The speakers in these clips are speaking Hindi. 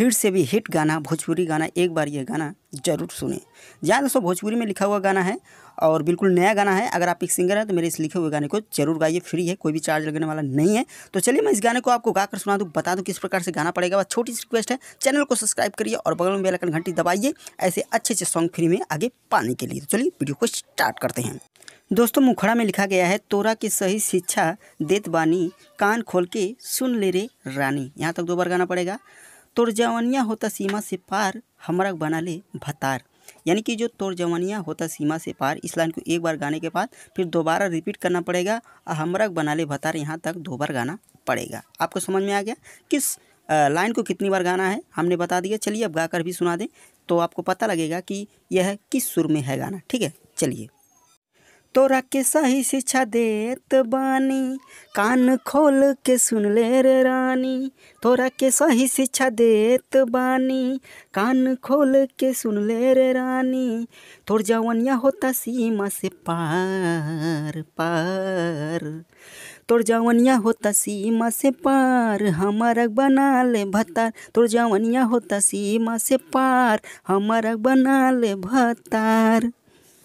फिर से भी हिट गाना भोजपुरी गाना एक बार ये गाना जरूर सुने जहाँ दोस्तों भोजपुरी में लिखा हुआ गाना है और बिल्कुल नया गाना है अगर आप एक सिंगर हैं तो मेरे इस लिखे हुए गाने को जरूर गाइए फ्री है कोई भी चार्ज लगने वाला नहीं है तो चलिए मैं इस गाने को आपको गाकर सुना दूँ बता दूँ किस प्रकार से गाना पड़ेगा बस छोटी सी रिक्वेस्ट है चैनल को सब्सक्राइब करिए और बगल में बेलकन घंटी दबाइए ऐसे अच्छे अच्छे सॉन्ग फ्री में आगे पाने के लिए तो चलिए वीडियो को स्टार्ट करते हैं दोस्तों मुखड़ा में लिखा गया है तोरा की सही शिक्षा देत बानी कान खोल के सुन ले रे रानी यहाँ तक दो बार गाना पड़ेगा तोरजवनिया होता सीमा से पार हमरा बना ले भतार यानी कि जो तोरजवनिया होता सीमा से पार इस लाइन को एक बार गाने के बाद फिर दोबारा रिपीट करना पड़ेगा और हमरा बना ले भतार यहाँ तक दो बार गाना पड़ेगा आपको समझ में आ गया किस लाइन को कितनी बार गाना है हमने बता दिया चलिए अब गाकर भी सुना दें तो आपको पता लगेगा कि यह किस सुर में है गाना ठीक है चलिए तोरा के सही शिक्षा देत बानी कान खोल के सुन ले रे रानी तोरा के सही शिक्षा देत बानी कान खोल के सुन ले रे रानी तोर जवनिया होता सीमा से पार पार तोर जवनिया होता सीमा से पार हमारा बना ले भतार तोर जवनिया होता सीमा से पार हमार बना ले भतार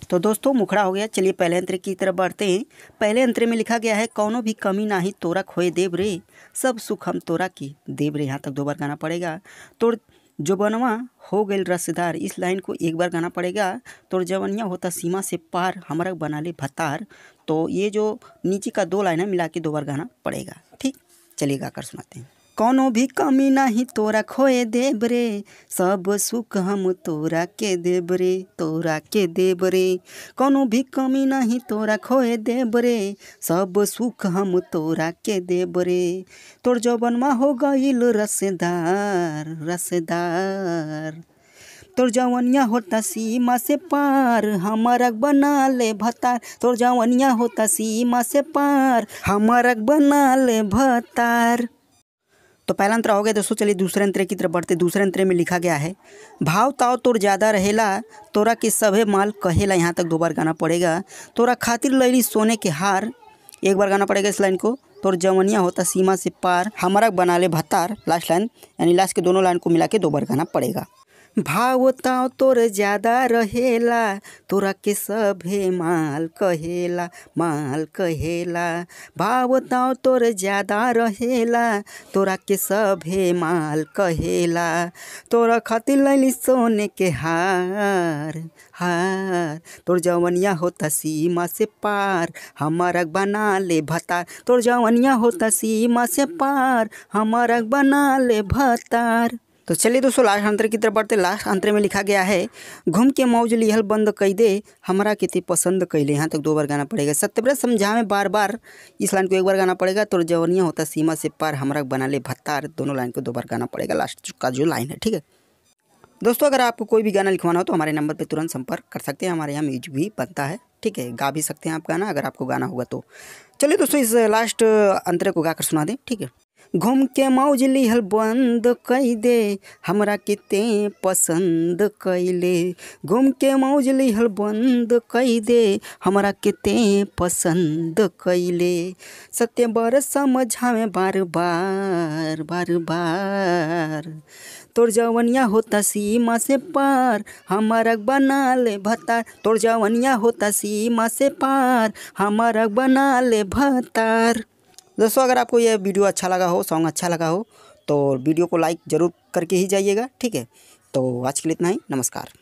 तो दोस्तों मुखड़ा हो गया चलिए पहले अंतरे की तरफ बढ़ते हैं पहले अंतरे में लिखा गया है कौनों भी कमी ना ही तोरा खोए देव रे सब सुख हम तोरा की देव रे यहाँ तक दो बार गाना पड़ेगा तो जो बनवा हो गए रसदार इस लाइन को एक बार गाना पड़ेगा तो जवनिया होता सीमा से पार हमारा बना ले भतार तो ये जो नीचे का दो लाइन है मिला के दो बार गाना पड़ेगा ठीक चलिए गाकर सुनाते हैं कोनो भी कमी नाही तोरा खोए देब रे सब सुख हम तोरा के देब रे तोरा के देब रे कोनो भी कमी नाही तोरा खोए देब रे सब सुख हम तोरा के देब रे तोर जौबन में हो गईल रसदार रसदार तोर जवनिया होता सीमा से पार हमारक बना ले भतार तोर जवनिया होता सीमा से पार हमारक बना ले भतार तो पहला अंतर हो गया दोस्तों चलिए दूसरे अंतरे की तरफ बढ़ते दूसरे अंतरे में लिखा गया है भाव ताव तोर ज़्यादा रहेला तोरा के सभे माल कहेला यहाँ तक दो बार गाना पड़ेगा तोरा खातिर लैली सोने के हार एक बार गाना पड़ेगा इस लाइन को तोर जवनिया होता सीमा से पार हमारा बना ले भत्तार लास्ट लाइन यानी लास्ट के दोनों लाइन को मिला के दो बार गाना पड़ेगा भाव ताव तोर ज़्यादा रहेला तोरा के सभे माल कहेला माल कहेला भाव ताव तोर ज़्यादा रहेला तोरा के सभे माल कहेला तोरा खातिर लैली सोने के हार हार तोर जवनिया होता सीमा से पार हमारा बना ले भतार तोर जवनिया होता सीमा से पार हमारा बना ले भतार तो चलिए दोस्तों लास्ट अंतर की तरफ बढ़ते लास्ट अंतर में लिखा गया है घूम के मौज लिहल बंद कैदे दे हमारा कितने पसंद कैले यहाँ तक दो बार गाना पड़ेगा सत्यव्रत समझा में बार बार इस लाइन को एक बार गाना पड़ेगा तो जवनिया होता सीमा से पार हमारा बना ले भत्तार दोनों लाइन को दो बार गाना पड़ेगा लास्ट का जो लाइन है ठीक है दोस्तों अगर आपको कोई भी गाना लिखवाना हो तो हमारे नंबर पर तुरंत संपर्क कर सकते हैं हमारे यहाँ म्यूज भी बनता है ठीक है गा भी सकते हैं आप गाना अगर आपको गाना होगा तो चलिए दोस्तों इस लास्ट अंतरे को गाकर सुना दें ठीक है घूम के मौजली हल बंद कई दे हमरा किते पसंद कैले घूम के मौजली हल बंद कई दे हमरा किते पसंद कैले सत्य बर समझावे बार बार बार बार तोर जवनिया होता सीमा से पार हमारा बना ले भत्ता तोर जवनिया होता सीमा से पार हमारा बना ले भतार दोस्तों अगर आपको यह वीडियो अच्छा लगा हो सॉन्ग अच्छा लगा हो तो वीडियो को लाइक ज़रूर करके ही जाइएगा ठीक है तो आज के लिए इतना ही नमस्कार